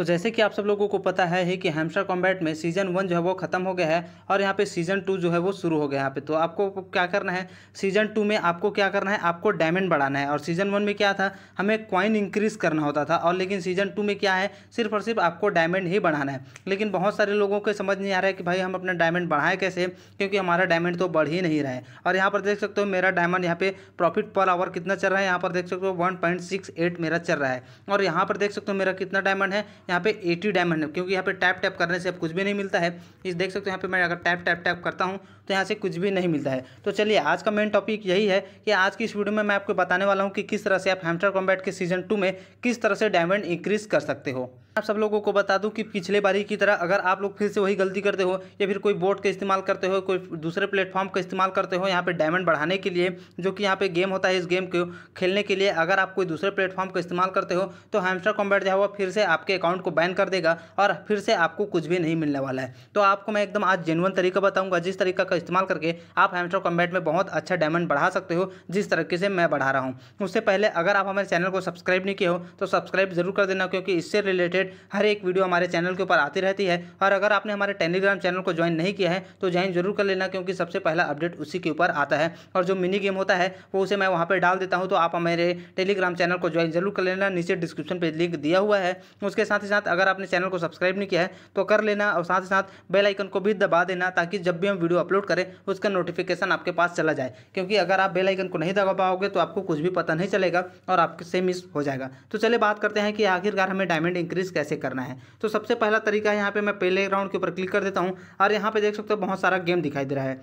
तो जैसे कि आप सब लोगों को पता है ही कि हैमस्टर कॉम्बैट में सीज़न वन जो है वो ख़त्म हो गया है और यहाँ पे सीज़न टू जो है वो शुरू हो गया यहाँ पे तो आपको क्या करना है सीज़न टू में आपको क्या करना है आपको डायमंड बढ़ाना है और सीज़न वन में क्या था हमें क्वाइन इंक्रीज़ करना होता था और लेकिन सीज़न टू में क्या है सिर्फ और सिर्फ आपको डायमंड ही बढ़ाना है लेकिन बहुत सारे लोगों को समझ नहीं आ रहा है कि भाई हम अपना डायमंड बढ़ाएं कैसे क्योंकि हमारा डायमंड तो बढ़ ही नहीं रहा है और यहाँ पर देख सकते हो मेरा डायमंड यहाँ पे प्रॉफिट पर आवर कितना चल रहा है यहाँ पर देख सकते हो वन मेरा चल रहा है और यहाँ पर देख सकते हो मेरा कितना डायमंड है यहाँ पे ए टी डायमंड क्योंकि यहाँ पे टैप टैप करने से अब कुछ भी नहीं मिलता है इस देख सकते हो यहाँ पे मैं अगर टैप टैप टैप करता हूँ तो यहाँ से कुछ भी नहीं मिलता है तो चलिए आज का मेन टॉपिक यही है कि आज की इस वीडियो में मैं आपको बताने वाला हूँ कि किस तरह से आप हेमस्टर कॉम्बैट के सीजन टू में किस तरह से डायमंड इंक्रीज कर सकते हो आप सब लोगों को बता दूं कि पिछले बारी की तरह अगर आप लोग फिर से वही गलती करते हो या फिर कोई बोर्ड का इस्तेमाल करते हो कोई दूसरे प्लेटफॉर्म का इस्तेमाल करते हो यहाँ पे डायमंड बढ़ाने के लिए जो कि यहाँ पे गेम होता है इस गेम को खेलने के लिए अगर आप कोई दूसरे प्लेटफॉर्म का इस्तेमाल करते हो तो हेमस्टर कॉम्बैट जो है फिर से आपके अकाउंट को बैन कर देगा और फिर से आपको कुछ भी नहीं मिलने वाला है तो आपको मैं एकदम आज जेनुअन तरीका बताऊँगा जिस तरीका का इस्तेमाल करके आप हेमस्टर कॉम्बैट में बहुत अच्छा डायमंड बढ़ा सकते हो जिस तरीके से मैं बढ़ा रहा हूँ उससे पहले अगर आप हमारे चैनल को सब्सक्राइब नहीं किया हो तो सब्सक्राइब जरूर कर देना क्योंकि इससे रिलेटेड हर एक वीडियो हमारे चैनल के ऊपर आती रहती है और अगर आपने हमारे टेलीग्राम चैनल को ज्वाइन नहीं किया है तो ज्वाइन जरूर कर लेना क्योंकि सबसे पहला अपडेट उसी के ऊपर आता है और जो मिनी गेम होता है वो उसे मैं वहाँ पर डाल देता हूँ तो आप हमारे टेलीग्राम चैनल को ज्वाइन जरूर कर लेना नीचे डिस्क्रिप्शन पर लिंक दिया हुआ है उसके साथ ही साथ अगर आपने चैनल को सब्सक्राइब नहीं किया है तो कर लेना और साथ ही साथ बेलाइकन को भी दबा देना ताकि जब भी हम वीडियो अपलोड करें उसका नोटिफिकेशन आपके पास चला जाए क्योंकि अगर आप बेलाइकन को नहीं दबा पाओगे तो आपको कुछ भी पता नहीं चलेगा और आपसे मिस हो जाएगा तो चलिए बात करते हैं कि आखिरकार हमें डायमंड इंक्रीज परचेज कैसे करना है तो सबसे पहला तरीका है यहाँ पे मैं प्ले ग्राउंड के ऊपर क्लिक कर देता हूँ और यहाँ पे देख सकते हो बहुत सारा गेम दिखाई दे रहा है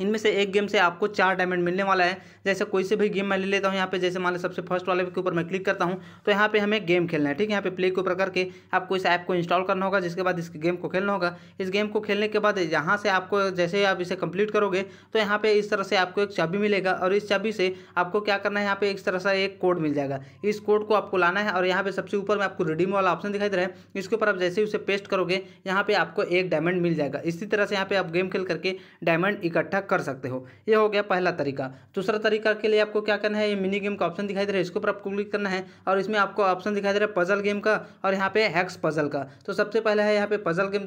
इनमें से एक गेम से आपको चार डायमंड मिलने वाला है जैसे कोई से भी गेम मैं ले लेता हूँ यहाँ पे जैसे मान लो सबसे फर्स्ट वाले के ऊपर मैं क्लिक करता हूँ तो यहाँ पे हमें गेम खेलना है ठीक है यहाँ पे प्ले के ऊपर करके आपको इस ऐप को इंस्टॉल करना होगा जिसके बाद इस गेम को खेलना होगा इस गेम को खेलने के बाद यहाँ से आपको जैसे आप इसे कंप्लीट करोगे तो यहाँ पर इस तरह से आपको एक चाबी मिलेगा और इस चाबी से आपको क्या करना है यहाँ पर इस तरह से एक कोड मिल जाएगा इस कोड को आपको लाना है और यहाँ पर सबसे ऊपर में आपको रिडीम वाला ऑप्शन दिखाई दे रहा है इसके ऊपर आप जैसे ही उसे पेस्ट करोगे यहाँ पर आपको एक डायमंड मिल जाएगा इसी तरह से यहाँ पर आप गेम खेल करके डायमंड इकट्ठा कर सकते हो ये हो गया पहला तरीका दूसरा तरीका के लिए आपको क्या करना है ये मिनी गेम का ऑप्शन दिखाई दे रहा है इसके ऊपर आपको क्लिक करना है और इसमें आपको ऑप्शन दिखाई दे रहा है पजल गेम का और यहाँ पे हैक्स पजल का तो सबसे पहले है यहाँ पे पजल गेम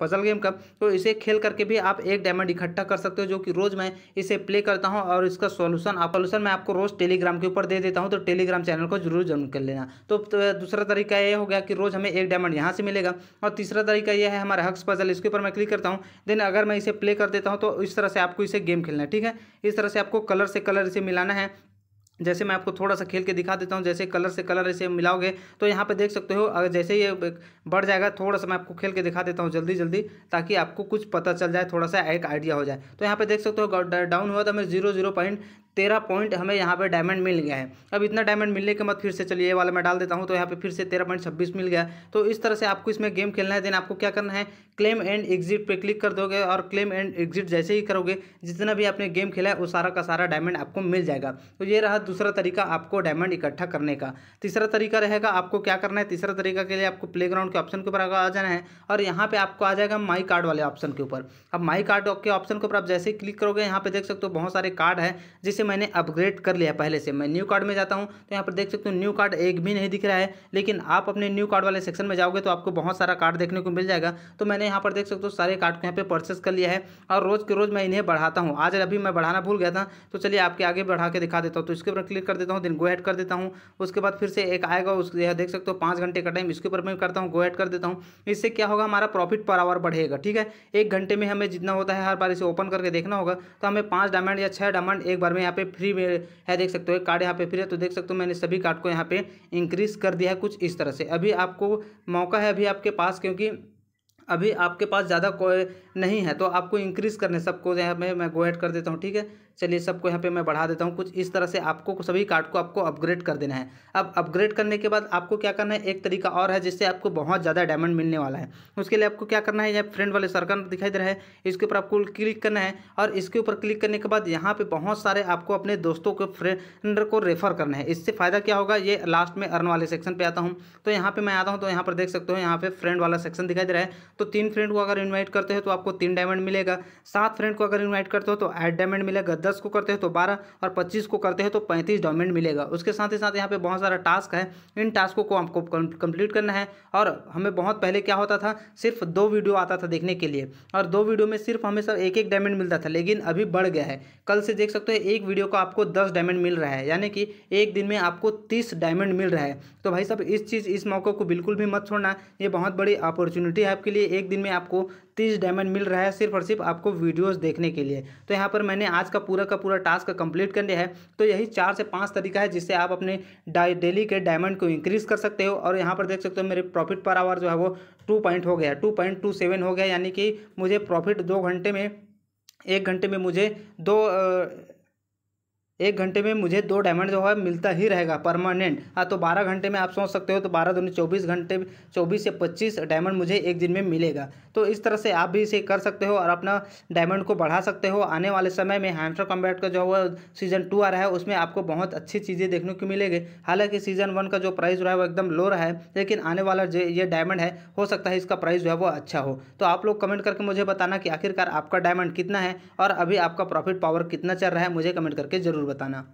पजल गेम का तो इसे खेल करके भी आप एक डायमंड इकट्ठा कर सकते हो जो कि रोज़ मैं इसे प्ले करता हूँ और इसका सोल्यूशन आप सोल्यूशन मैं आपको रोज़ टेलीग्राम के ऊपर दे देता हूँ तो टेलीग्राम चैनल को जरूर ज्वाइन कर लेना तो, तो दूसरा तरीका ये हो गया कि रोज़ हमें एक डायमंड यहाँ से मिलेगा और तीसरा तरीका यह है हमारा हक्स पजल इसके ऊपर मैं क्लिक करता हूँ देन अगर मैं इसे प्ले कर देता हूँ तो इस तरह से आपको इसे गेम खेलना है ठीक है इस तरह से आपको कलर से कलर इसे मिलाना है जैसे मैं आपको थोड़ा सा खेल के दिखा देता हूँ जैसे कलर से कलर इसे मिलाओगे तो यहाँ पे देख सकते हो अगर जैसे ये बढ़ जाएगा थोड़ा सा मैं आपको खेल के दिखा देता हूँ जल्दी जल्दी ताकि आपको कुछ पता चल जाए थोड़ा सा एक आइडिया हो जाए तो यहाँ पे देख सकते हो डाउन हुआ था मैं जीरो जीरो पॉइंट तेरह पॉइंट हमें यहाँ पे डायमंड मिल गया है अब इतना डायमंड मिलने के बाद फिर से चलिए ये वाला मैं डाल देता हूँ तो यहाँ पे फिर से तेरह पॉइंट छब्बीस मिल गया तो इस तरह से आपको इसमें गेम खेलना है देन आपको क्या करना है क्लेम एंड एग्जिट पे क्लिक कर दोगे और क्लेम एंड एग्जिट जैसे ही करोगे जितना भी आपने गेम खेला है वो सारा का सारा डायमंड आपको मिल जाएगा तो ये रहा दूसरा तरीका आपको डायमंड इकट्ठा करने का तीसरा तरीका रहेगा आपको क्या करना है तीसरा तरीका के लिए आपको प्ले के ऑप्शन के ऊपर आ जाना है और यहाँ पर आपको आ जाएगा माई कार्ड वाले ऑप्शन के ऊपर अब माई कार्ड के ऑप्शन के ऊपर आप जैसे ही क्लिक करोगे यहाँ पे देख सकते हो बहुत सारे कार्ड है जिसे मैंने अपग्रेड कर लिया पहले से मैं न्यू कार्ड में जाता हूँ तो यहाँ पर देख सकते हो न्यू कार्ड एक भी नहीं दिख रहा है लेकिन आप अपने न्यू कार्ड वाले सेक्शन में जाओगे तो आपको बहुत सारा कार्ड देखने को मिल जाएगा तो मैंने यहाँ पर देख सकते हो सारे कार्ड को यहाँ पर परचेस कर लिया है और रोज़ के रोज़ मैं इन्हें बढ़ाता हूँ आज अभी मैं बढ़ाना भूल गया था तो चलिए आपके आगे बढ़ा के दिखा देता हूँ तो इसके ऊपर क्लिक कर देता हूँ दिन गो एड कर देता हूँ उसके बाद फिर से एक आएगा उस देख सकते हो पाँच घंटे का टाइम इसके ऊपर मैं करता हूँ गो एड कर देता हूँ इससे क्या होगा हमारा प्रॉफिट पर आवर बढ़ेगा ठीक है एक घंटे में हमें जितना होता है हर बार इसे ओपन करके देखना होगा तो हमें पाँच डायमंड या छः डायमंड एक बार में यहाँ पे फ्री में है देख सकते हो कार्ड यहाँ पे फ्री है तो देख सकते हो मैंने सभी कार्ड को यहाँ पे इंक्रीज़ कर दिया है कुछ इस तरह से अभी आपको मौका है अभी आपके पास क्योंकि अभी आपके पास ज़्यादा कोई नहीं है तो आपको इंक्रीज़ करने सबको यहाँ पे मैं गो कर देता हूँ ठीक है चलिए सबको यहाँ पे मैं बढ़ा देता हूँ कुछ इस तरह से आपको सभी कार्ड को आपको अपग्रेड कर देना है अब अपग्रेड करने के बाद आपको क्या करना है एक तरीका और है जिससे आपको बहुत ज़्यादा डायमंड मिलने वाला है उसके लिए आपको क्या करना है यहाँ फ्रेंड वाले सर्कल दिखाई दे रहा है इसके ऊपर आपको क्लिक करना है और इसके ऊपर क्लिक करने के बाद यहाँ पर बहुत सारे आपको अपने दोस्तों को फ्रेंड को रेफर करना है इससे फ़ायदा क्या होगा ये लास्ट में अर्न वाले सेक्शन पर आता हूँ तो यहाँ पर मैं आता हूँ तो यहाँ पर देख सकते हो यहाँ पर फ्रेंड वाला सेक्शन दिखाई दे रहा है तो तीन फ्रेंड को अगर इन्वाइट करते हो तो आपको तीन डायमंड मिलेगा सात फ्रेंड को अगर इन्वाइट करते हो तो आठ डायमंड मिलेगा दस को करते हैं तो बारह और पच्चीस को करते हैं तो पैंतीस डॉमेंट मिलेगा उसके साथ ही साथ यहाँ पे बहुत सारा टास्क है इन टास्कों को आपको कंप्लीट करना है और हमें बहुत पहले क्या होता था सिर्फ दो वीडियो आता था देखने के लिए और दो वीडियो में सिर्फ हमें सर एक एक डायमंड मिलता था लेकिन अभी बढ़ गया है कल से देख सकते हो एक वीडियो को आपको दस डायमंड मिल रहा है यानी कि एक दिन में आपको तीस डायमंड मिल रहा है तो भाई साहब इस चीज़ इस मौके को बिल्कुल भी मत छोड़ना ये बहुत बड़ी अपॉर्चुनिटी है आपके लिए एक दिन में आपको तीस डायमंड मिल रहा है सिर्फ और सिर्फ आपको वीडियोज़ देखने के लिए तो यहाँ पर मैंने आज का पूरा पूरा का पूरा टास्क कंप्लीट करने है तो यही चार से पाँच तरीका है जिससे आप अपने डेली के डायमंड को इंक्रीज कर सकते हो और यहाँ पर देख सकते हो मेरे प्रॉफिट पर आवर जो है वो टू पॉइंट हो गया टू पॉइंट टू सेवन हो गया यानी कि मुझे प्रॉफिट दो घंटे में एक घंटे में मुझे दो एक घंटे में मुझे दो डायमंड जो है मिलता ही रहेगा परमानेंट हाँ तो बारह घंटे में आप सोच सकते हो तो बारह दोनों चौबीस घंटे चौबीस से पच्चीस डायमंड मुझे एक दिन में मिलेगा तो इस तरह से आप भी इसे कर सकते हो और अपना डायमंड को बढ़ा सकते हो आने वाले समय में हैंड्रो कॉम्बैट का जो है सीज़न टू आ रहा है उसमें आपको बहुत अच्छी चीज़ें देखने को मिलेगी हालाँकि सीज़न वन का जो प्राइस रहा है वो एकदम लो रहा है लेकिन आने वाला जो ये डायमंड है हो सकता है इसका प्राइस जो है वो अच्छा हो तो आप लोग कमेंट करके मुझे बताना कि आखिरकार आपका डायमंड कितना है और अभी आपका प्रॉफिट पावर कितना चल रहा है मुझे कमेंट करके जरूर बताना